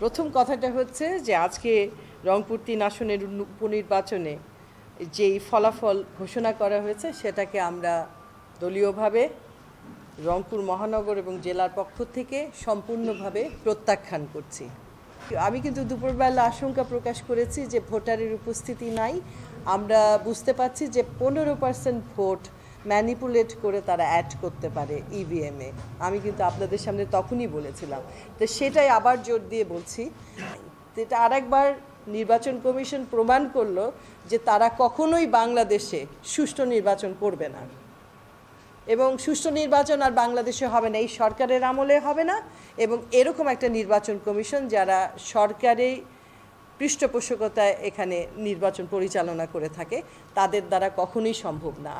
প্রথম কথাটা হচ্ছে যে আজকে রংপুর তিন আসনের উপনির্বাচনে যেই ফলাফল ঘোষণা করা হয়েছে সেটাকে আমরা দলীয়ভাবে রংপুর মহানগর এবং জেলার পক্ষ থেকে সম্পূর্ণভাবে প্রত্যাখ্যান করছি আমি কিন্তু দুপুরবেলা আশঙ্কা প্রকাশ করেছি যে ভোটারের উপস্থিতি নাই আমরা বুঝতে পারছি যে পনেরো পার্সেন্ট ভোট ম্যানিপুলেট করে তারা অ্যাড করতে পারে ইভিএমে e আমি কিন্তু আপনাদের সামনে তখনই বলেছিলাম তো সেটাই আবার জোর দিয়ে বলছি এটা আরেকবার নির্বাচন কমিশন প্রমাণ করলো যে তারা কখনোই বাংলাদেশে সুষ্ঠু নির্বাচন করবে না এবং সুষ্ঠু নির্বাচন আর বাংলাদেশে হবে না এই সরকারের আমলে হবে না এবং এরকম একটা নির্বাচন কমিশন যারা সরকারি পৃষ্ঠপোষকতায় এখানে নির্বাচন পরিচালনা করে থাকে তাদের দ্বারা কখনোই সম্ভব না